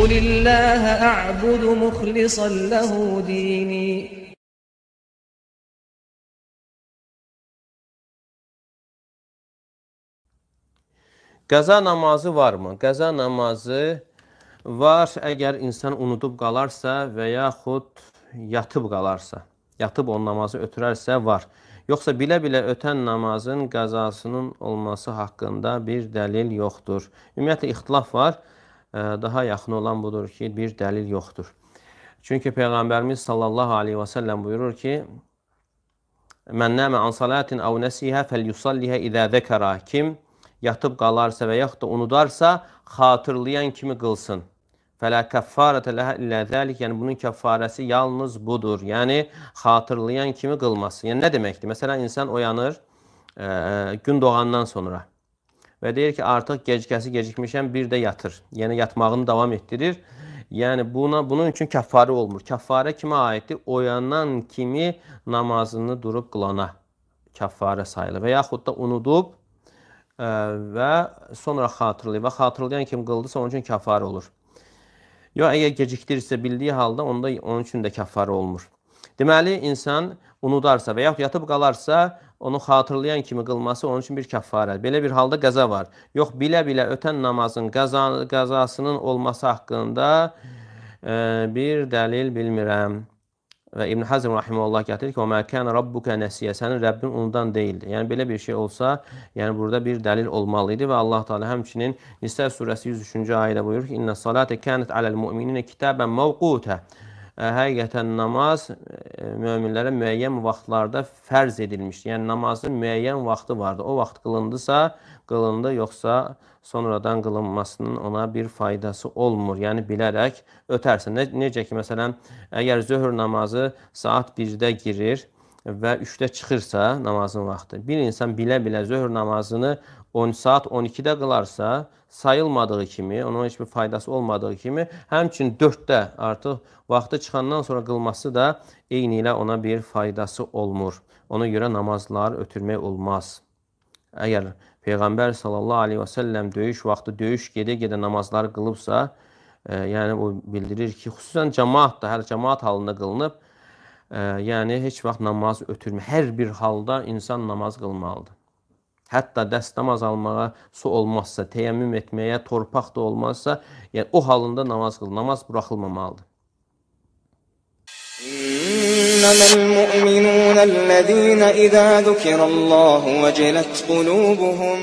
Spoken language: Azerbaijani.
قل الله أعبد مخلصا له ديني Qəza namazı varmı? Qəza namazı var əgər insan unudub qalarsa və yaxud yatıb qalarsa, yatıb o namazı ötürərsə var. Yoxsa bilə-bilə ötən namazın qəzasının olması haqqında bir dəlil yoxdur. Ümumiyyətlə, ixtilaf var daha yaxın olan budur ki, bir dəlil yoxdur. Çünki Peyğəmbərimiz sallallahu aleyhi və səlləm buyurur ki, Mən nəmə an salatin əv nəsihə fəlyusallihə idə zəkərə. Kim yatıb qalarsa və yaxud da unudarsa, xatırlayan kimi qılsın. Fələ kəffarətə ləhə illə zəlik, yəni bunun kəffarəsi yalnız budur. Yəni, xatırlayan kimi qılması. Yəni, nə deməkdir? Məsələn, insan oyanır ə, e, e, gün doğandan sonra və deyir ki, artıq gecikəsi gecikmişəm, bir də yatır. Yəni yatmağını davam etdirir. Yəni buna bunun üçün kəffarə olmur. Kəffarə kimə aiddir? Oyanan kimi namazını durub qılana kəffarə sayılır. Və yaxud da unudub e, və sonra xatırlayır və xatırlayan kim qıldısa onun üçün kəffarə olur. Yox, əgər gecikdirirsə bildiyi halda onda onun üçün də kəffarə olmur. Deməli, insan unudarsa və yaxud yatıb qalarsa, onu xatırlayan kimi qılması onun üçün bir kəffarədir. Belə bir halda qəza var. Yox, bilə-bilə ötən namazın qəza, qəzasının olması haqqında e, bir dəlil bilmirəm. Və İbn Hazm rahimehullah gətirir ki, "Və mə kana rabbuka nəsiyə." Sənin Rəbbin ondan deyildi. Yəni belə bir şey olsa, yəni burada bir dəlil olmalı idi və Allah Taala həmçinin Nisa surəsi 103-cü ayədə buyurur ki, "İnna salate kanat alal mu'minina kitaban mawquta." E, həqiqətən namaz E, möminlərə müəyyən vaxtlarda fərz edilmişdi. Yəni namazın müəyyən vaxtı vardı. O vaxt qılındısa, qılındı, yoxsa sonradan qılınmasının ona bir faydası olmur. Yəni bilərək ötərsən. Ne, necə ki məsələn, əgər zöhr namazı saat 1-də girir, və 3-də çıxırsa namazın vaxtı, bir insan bilə-bilə zöhr namazını 10 saat 12-də qılarsa, sayılmadığı kimi, onun heç bir faydası olmadığı kimi, həmçinin 4-də artıq vaxtı çıxandan sonra qılması da eyni ilə ona bir faydası olmur. Ona görə namazlar ötürmək olmaz. Əgər Peyğəmbər sallallahu aleyhi və səlləm döyüş vaxtı döyüş gedə-gedə namazları qılıbsa, e, yəni bu bildirir ki, xüsusən cəmaat da hər cəmaat halında qılınıb, yəni heç vaxt namaz ötürmə. Hər bir halda insan namaz qılmalıdır. Hətta dəst namaz almağa su olmazsa, təyəmmüm etməyə torpaq da olmazsa, yəni o halında namaz qıl, namaz buraxılmamalıdır. إنما المؤمنون الذين إذا ذكر الله وجلت قلوبهم